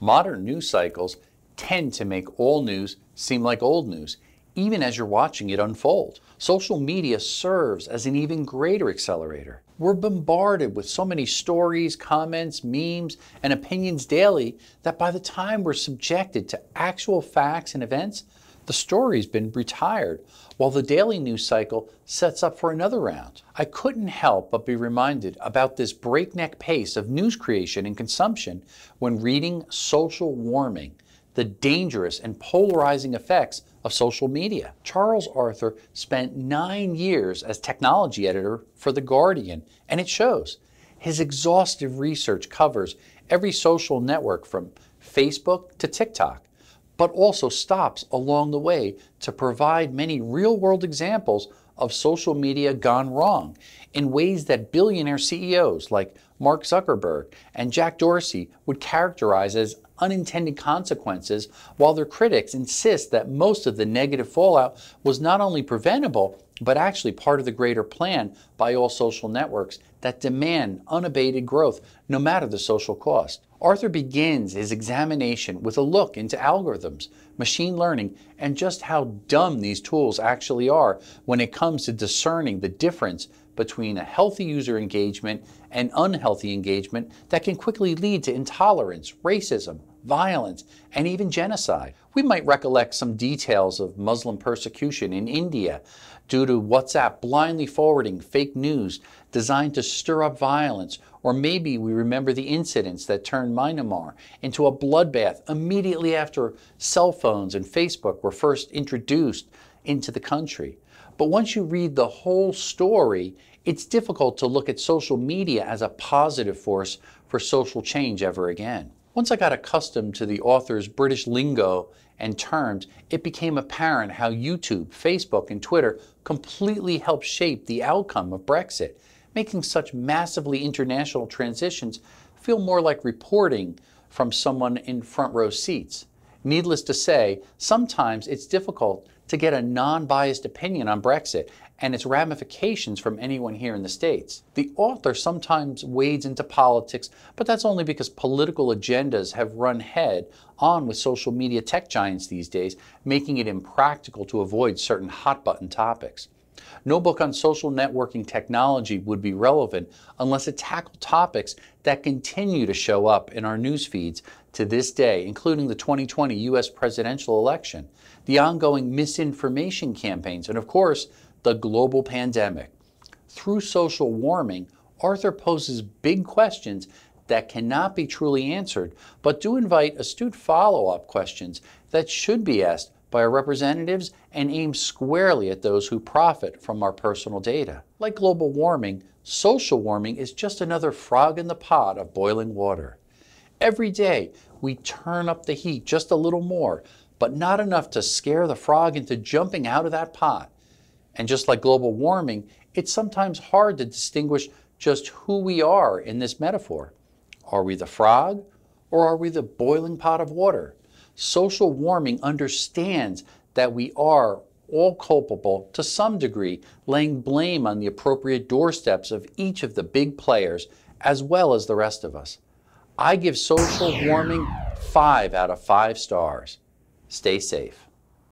Modern news cycles tend to make all news seem like old news, even as you're watching it unfold. Social media serves as an even greater accelerator. We're bombarded with so many stories, comments, memes, and opinions daily that by the time we're subjected to actual facts and events, the story's been retired, while the daily news cycle sets up for another round. I couldn't help but be reminded about this breakneck pace of news creation and consumption when reading Social Warming, the dangerous and polarizing effects of social media. Charles Arthur spent nine years as technology editor for The Guardian, and it shows. His exhaustive research covers every social network from Facebook to TikTok but also stops along the way to provide many real world examples of social media gone wrong in ways that billionaire CEOs like Mark Zuckerberg, and Jack Dorsey would characterize as unintended consequences, while their critics insist that most of the negative fallout was not only preventable, but actually part of the greater plan by all social networks that demand unabated growth, no matter the social cost. Arthur begins his examination with a look into algorithms, machine learning, and just how dumb these tools actually are when it comes to discerning the difference between a healthy user engagement and unhealthy engagement that can quickly lead to intolerance, racism, violence, and even genocide. We might recollect some details of Muslim persecution in India due to WhatsApp blindly forwarding fake news designed to stir up violence, or maybe we remember the incidents that turned Myanmar into a bloodbath immediately after cell phones and Facebook were first introduced into the country. But once you read the whole story, it's difficult to look at social media as a positive force for social change ever again. Once I got accustomed to the author's British lingo and terms, it became apparent how YouTube, Facebook, and Twitter completely helped shape the outcome of Brexit, making such massively international transitions feel more like reporting from someone in front row seats. Needless to say, sometimes it's difficult to get a non biased opinion on Brexit and its ramifications from anyone here in the States. The author sometimes wades into politics, but that's only because political agendas have run head on with social media tech giants these days, making it impractical to avoid certain hot button topics. No book on social networking technology would be relevant unless it tackled topics that continue to show up in our news feeds to this day, including the 2020 U.S. presidential election, the ongoing misinformation campaigns, and of course, the global pandemic. Through social warming, Arthur poses big questions that cannot be truly answered, but do invite astute follow up questions that should be asked by our representatives and aim squarely at those who profit from our personal data. Like global warming, social warming is just another frog in the pot of boiling water. Every day, we turn up the heat just a little more, but not enough to scare the frog into jumping out of that pot. And just like global warming, it's sometimes hard to distinguish just who we are in this metaphor. Are we the frog or are we the boiling pot of water? Social warming understands that we are all culpable to some degree, laying blame on the appropriate doorsteps of each of the big players, as well as the rest of us. I give social warming five out of five stars. Stay safe.